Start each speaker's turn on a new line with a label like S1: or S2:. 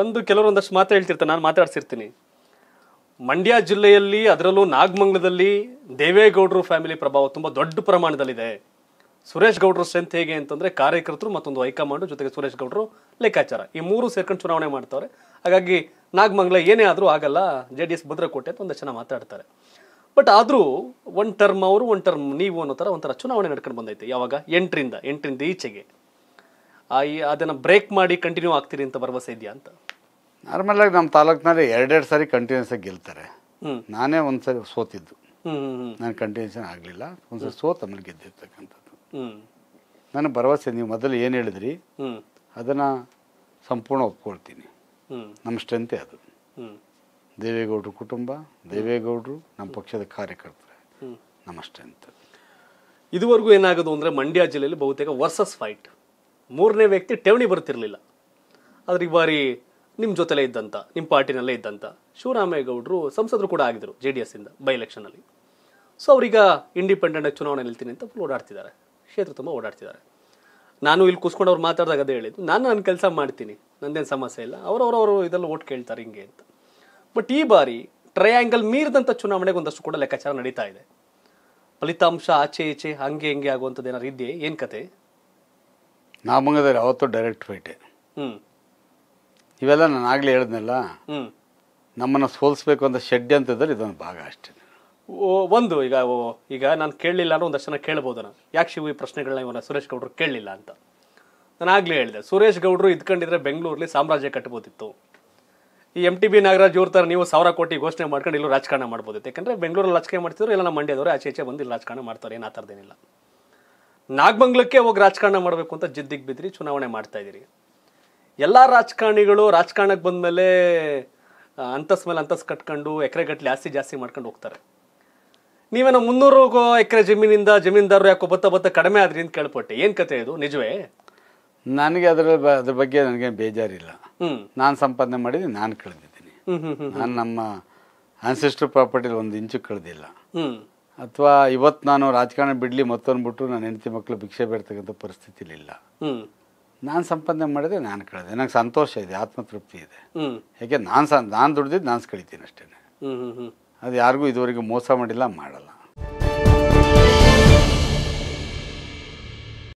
S1: ಒಂದು ಕೆಲವರು ಒಂದಷ್ಟು ಮಾತ್ರ ಹೇಳ್ತಿರ್ತಾರೆ ನಾನು ಮಾತಾಡ್ಸಿರ್ತೀನಿ ಮಂಡ್ಯ ಜಿಲ್ಲೆಯಲ್ಲಿ ಅದರಲ್ಲೂ ನಾಗಮಂಗಲದಲ್ಲಿ ದೇವೇಗೌಡರು ಫ್ಯಾಮಿಲಿ ಪ್ರಭಾವ ತುಂಬ ದೊಡ್ಡ ಪ್ರಮಾಣದಲ್ಲಿದೆ ಸುರೇಶ್ ಗೌಡ್ರು ಸ್ಟ್ರೆಂತ್ ಹೇಗೆ ಅಂತಂದರೆ ಕಾರ್ಯಕರ್ತರು ಮತ್ತೊಂದು ಹೈಕಮಾಂಡ್ ಜೊತೆಗೆ ಸುರೇಶ್ ಗೌಡರು ಲೆಕ್ಕಾಚಾರ ಈ ಮೂರು ಸೇರ್ಕೊಂಡು ಚುನಾವಣೆ ಮಾಡ್ತಾರೆ ಹಾಗಾಗಿ ನಾಗಮಂಗಲ ಏನೇ ಆದರೂ ಆಗಲ್ಲ ಜೆ ಡಿ ಎಸ್ ಭದ್ರಕೋಟೆ ಅಂತ ಒಂದಷ್ಟು ಜನ ಮಾತಾಡ್ತಾರೆ ಬಟ್ ಆದರೂ ಒನ್ ಟರ್ಮ್ ಅವರು ಒನ್ ಟರ್ಮ್ ನೀವು ಅನ್ನೋ ಥರ ಒಂಥರ ಚುನಾವಣೆ ನಡ್ಕೊಂಡು ಬಂದೈತೆ ಯಾವಾಗ ಎಂಟರಿಂದ ಎಂಟರಿಂದ ಈಚೆಗೆ ಅದನ್ನು ಬ್ರೇಕ್ ಮಾಡಿ ಕಂಟಿನ್ಯೂ ಆಗ್ತೀರಿ ಅಂತ ಭರವಸೆ ಇದೆಯಾ ಅಂತ
S2: ನಾರ್ಮಲ್ ಆಗಿ ನಮ್ಮ ತಾಲೂಕಿನಲ್ಲಿ ಎರಡೆರಡು ಸಾರಿ ಕಂಟಿನ್ಯೂಸ್ ಆಗಿ ಗೆಲ್ತಾರೆ ನಾನೇ ಒಂದ್ಸರಿ ಸೋತಿದ್ದು ನಾನು ಕಂಟಿನ್ಯೂಸ್ ಆಗಲಿಲ್ಲ ಒಂದ್ಸರಿ ಸೋತ ಆಮೇಲೆ ಗೆದ್ದಿರ್ತಕ್ಕಂಥದ್ದು ನನಗೆ ಭರವಸೆ ನೀವು ಮೊದಲು ಏನು ಹೇಳಿದ್ರಿ ಅದನ್ನು ಸಂಪೂರ್ಣ ಒಪ್ಕೊಳ್ತೀನಿ ನಮ್ಮ ಸ್ಟ್ರೆಂತೆ ಅದು ದೇವೇಗೌಡರು ಕುಟುಂಬ ದೇವೇಗೌಡರು ನಮ್ಮ ಪಕ್ಷದ ಕಾರ್ಯಕರ್ತರೆ ನಮ್ಮ ಸ್ಟ್ರೆಂತ್
S1: ಇದುವರೆಗೂ ಏನಾಗೋದು ಅಂದರೆ ಮಂಡ್ಯ ಜಿಲ್ಲೆಯಲ್ಲಿ ಬಹುತೇಕ ವರ್ಸಸ್ ಫೈಟ್ ಮೂರನೇ ವ್ಯಕ್ತಿ ಠೇವಣಿ ಬರ್ತಿರಲಿಲ್ಲ ಆದರೆ ಈ ಬಾರಿ ನಿಮ್ಮ ಜೊತೆಲೇ ಇದ್ದಂಥ ನಿಮ್ಮ ಪಾರ್ಟಿನಲ್ಲೇ ಇದ್ದಂಥ ಶಿವರಾಮೇಗೌಡರು ಸಂಸದರು ಕೂಡ ಆಗಿದ್ದರು ಜೆ ಡಿ ಎಸ್ಸಿಂದ ಬೈ ಎಲೆಕ್ಷನಲ್ಲಿ ಸೊ ಅವರೀಗ ಆಗಿ ಚುನಾವಣೆ ನಿಲ್ತೀನಿ ಅಂತ ಫುಲ್ ಓಡಾಡ್ತಿದ್ದಾರೆ ಕ್ಷೇತ್ರ ತುಂಬ ಓಡಾಡ್ತಿದ್ದಾರೆ ನಾನು ಇಲ್ಲಿ ಕೂಸ್ಕೊಂಡು ಅವ್ರು ಮಾತಾಡಿದಾಗ ಅದೇ ಹೇಳಿದ್ದು ನಾನು ನನ್ನ ಕೆಲಸ ಮಾಡ್ತೀನಿ ನಂದೇನು ಸಮಸ್ಯೆ ಇಲ್ಲ ಅವರವರವರು ಇದೆಲ್ಲ ಓಟ್ ಕೇಳ್ತಾರೆ ಹಿಂಗೆ ಅಂತ ಬಟ್ ಈ ಬಾರಿ ಟ್ರಯಾಂಗಲ್ ಮೀರಿದಂಥ ಚುನಾವಣೆಗೆ ಒಂದಷ್ಟು ಕೂಡ ಲೆಕ್ಕಾಚಾರ ನಡೀತಾ ಇದೆ ಫಲಿತಾಂಶ ಆಚೆ ಈಚೆ ಹಂಗೆ ಹಿಂಗೆ ಆಗುವಂಥದ್ದು ಏನಾದ್ರು ಇದೆಯೇ ಏನು
S2: ಕತೆ ನಾಮಂಗದಲ್ಲಿ ಅವತ್ತು ಡೈರೆಕ್ಟ್ ಫೈಟೆ ಇವೆಲ್ಲ ನಾನು ಆಗಲೇ ಹೇಳಿದ್ನಲ್ಲ ನಮ್ಮನ್ನು ಸೋಲಿಸ್ಬೇಕು ಅಂತ ಷಡ್ಯಂತ್ರದಲ್ಲಿ ಇದೊಂದು ಭಾಗ ಅಷ್ಟೇ
S1: ಓ ಒಂದು ಈಗ ಈಗ ನಾನು ಕೇಳಲಿಲ್ಲ ಅನ್ನೋ ಒಂದಷ್ಟು ಜನ ಕೇಳ್ಬೋದು ನಾನು ಯಾಕೆ ಶಿವ ಈ ಪ್ರಶ್ನೆಗಳನ್ನ ಇವನ ಸುರೇಶ್ ಗೌಡ್ರು ಕೇಳಲಿಲ್ಲ ಅಂತ ನಾನು ಆಗಲೇ ಹೇಳಿದೆ ಸುರೇಶ್ ಗೌಡ್ರು ಇದ್ಕೊಂಡಿದ್ರೆ ಬೆಂಗಳೂರಲ್ಲಿ ಸಾಮ್ರಾಜ್ಯ ಕಟ್ಬೋದಿತ್ತು ಈ ಎಮ್ ಟಿ ಬಿ ನಾಗರಾಜ್ ಇವ್ರ ನೀವು ಸಾವಿರ ಕೋಟಿ ಘೋಷಣೆ ಮಾಡ್ಕೊಂಡು ಇಲ್ಲೂ ರಾಜಕಾರಣ ಮಾಡ್ಬೋದಿತ್ತು ಯಾಕಂದರೆ ಬೆಂಗಳೂರಲ್ಲಿ ರಾಜಕೀಯ ಮಾಡ್ತಿದ್ರು ಇಲ್ಲ ನಮ್ಮ ಮಂಡ್ಯದವರು ಆಚೆ ಈಚೆ ಬಂದು ಇಲ್ಲಿ ರಾಜಕಾರಣ ಮಾಡ್ತಾರೆ ಏನು ಆ ಥರದ್ದೇನಿಲ್ಲ ನಾಗಮಂಗ್ಲಕ್ಕೆ ಹೋಗಿ ರಾಜಕಾರಣ ಮಾಡಬೇಕು ಅಂತ ಜಿದ್ದಿಗೆ ಬಿದ್ದಿರಿ ಚುನಾವಣೆ ಮಾಡ್ತಾ ಇದ್ದೀರಿ ಎಲ್ಲ ರಾಜಕಾರಣಿಗಳು ರಾಜಕಾರಣಕ್ಕೆ ಮೇಲೆ ಅಂತಸ್ ಮೇಲೆ ಅಂತಸ್ ಕಟ್ಕೊಂಡು ಎಕರೆಗಟ್ಟಲೆ ಜಾಸ್ತಿ ಜಾಸ್ತಿ ಮಾಡ್ಕೊಂಡು ಹೋಗ್ತಾರೆ ನೀವೇನೋ ಮುನ್ನೂರು ಎಕರೆ ಜಮೀನಿಂದ ಜಮೀನ್ದಾರರು ಯಾಕೋ ಬತ್ತ ಬತ್ತ ಕಡಿಮೆ ಆದ್ರಿ ಅಂತ ಕೇಳ್ಪಟ್ಟೆ ಏನು ಕತೆ ಇದು ನಿಜವೇ
S2: ನನಗೆ ಅದರ ಅದ್ರ ಬಗ್ಗೆ ನನಗೆ ಬೇಜಾರಿಲ್ಲ ನಾನು ಸಂಪಾದನೆ ಮಾಡಿದ್ದೀನಿ ನಾನು ಕಳೆದಿದ್ದೀನಿ ನಾನು ನಮ್ಮ ಆನ್ಸಿಸ್ಟರ್ ಪ್ರಾಪರ್ಟಿಲಿ ಒಂದು ಇಂಚು ಕಳೆದಿಲ್ಲ ಅಥವಾ ಇವತ್ತು ನಾನು ರಾಜಕಾರಣ ಬಿಡಲಿ ಮತ್ತೊಂದ್ಬಿಟ್ಟು ನಾನು ಹೆಂಡತಿ ಮಕ್ಕಳು ಭಿಕ್ಷೆ ಬೇಡ್ತಕ್ಕಂಥ ಪರಿಸ್ಥಿತಿಲಿಲ್ಲ ನಾನು ಸಂಪಾದನೆ ಮಾಡಿದೆ ನಾನು ಕಳೆದೆ ನನಗೆ ಸಂತೋಷ ಇದೆ ಆತ್ಮತೃಪ್ತಿ ಇದೆ ಯಾಕೆ ನಾನು ನಾನು ದುಡ್ದಿದ್ದು ನಾನು ಕಳಿತೀನಿ ಅಷ್ಟೇ ಅದು ಯಾರಿಗೂ ಇದುವರೆಗೂ ಮೋಸ ಮಾಡಿಲ್ಲ ಮಾಡಲ್ಲ